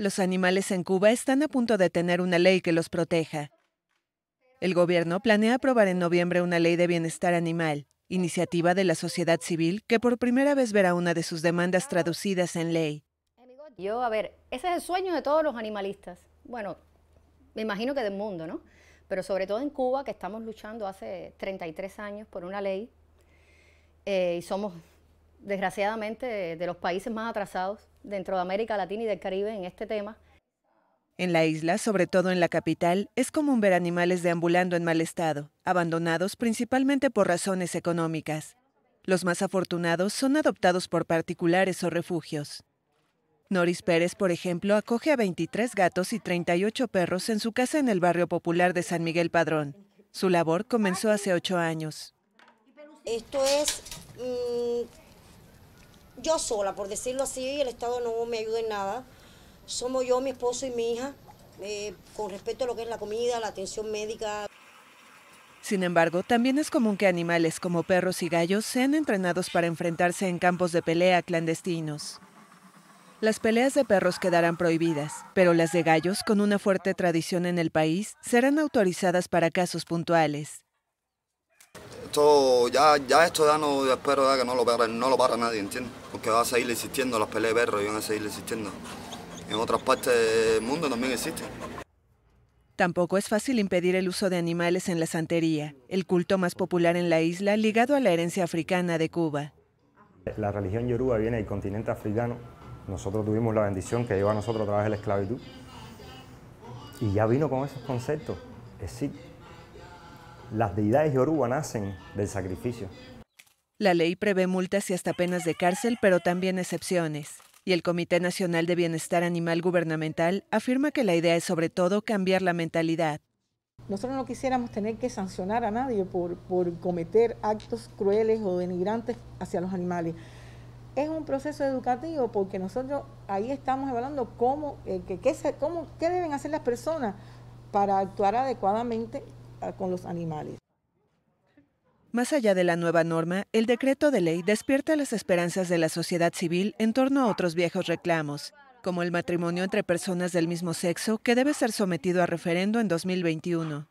Los animales en Cuba están a punto de tener una ley que los proteja. El gobierno planea aprobar en noviembre una ley de bienestar animal, iniciativa de la sociedad civil que por primera vez verá una de sus demandas traducidas en ley. Yo, a ver, ese es el sueño de todos los animalistas. Bueno, me imagino que del mundo, ¿no? Pero sobre todo en Cuba, que estamos luchando hace 33 años por una ley eh, y somos desgraciadamente, de, los países más atrasados dentro de América Latina y del Caribe en este tema. En la isla, sobre todo en la capital, es común ver animales deambulando en mal estado, abandonados principalmente por razones económicas. Los más afortunados son adoptados por particulares o refugios. Noris Pérez, por ejemplo, acoge a 23 gatos y 38 perros en su casa en el barrio popular de San Miguel Padrón. Su labor comenzó hace ocho años. Esto es mm, yo sola, por decirlo así, el Estado no me ayuda en nada. Somos yo, mi esposo y mi hija, eh, con respecto a lo que es la comida, la atención médica. Sin embargo, también es común que animales como perros y gallos sean entrenados para enfrentarse en campos de pelea clandestinos. Las peleas de perros quedarán prohibidas, pero las de gallos, con una fuerte tradición en el país, serán autorizadas para casos puntuales. Esto ya, ya esto ya no espero que no lo para, no lo nadie, ¿entiendes? Porque va a seguir existiendo las peleas de perros y van a seguir existiendo. En otras partes del mundo también existen. Tampoco es fácil impedir el uso de animales en la santería, el culto más popular en la isla ligado a la herencia africana de Cuba. La religión yoruba viene del continente africano. Nosotros tuvimos la bendición que lleva a nosotros a través de la esclavitud. Y ya vino con esos conceptos. Es decir, las deidades yoruba nacen del sacrificio. La ley prevé multas y hasta penas de cárcel, pero también excepciones. Y el Comité Nacional de Bienestar Animal Gubernamental afirma que la idea es sobre todo cambiar la mentalidad. Nosotros no quisiéramos tener que sancionar a nadie por, cometer actos crueles o denigrantes hacia los animales es un proceso educativo porque nosotros ahí estamos evaluando cómo, eh, qué deben hacer las personas para actuar adecuadamente con los animales. Más allá de la nueva norma, el decreto de ley despierta las esperanzas de la sociedad civil en torno a otros viejos reclamos, como el matrimonio entre personas del mismo sexo que debe ser sometido a referendo en 2021.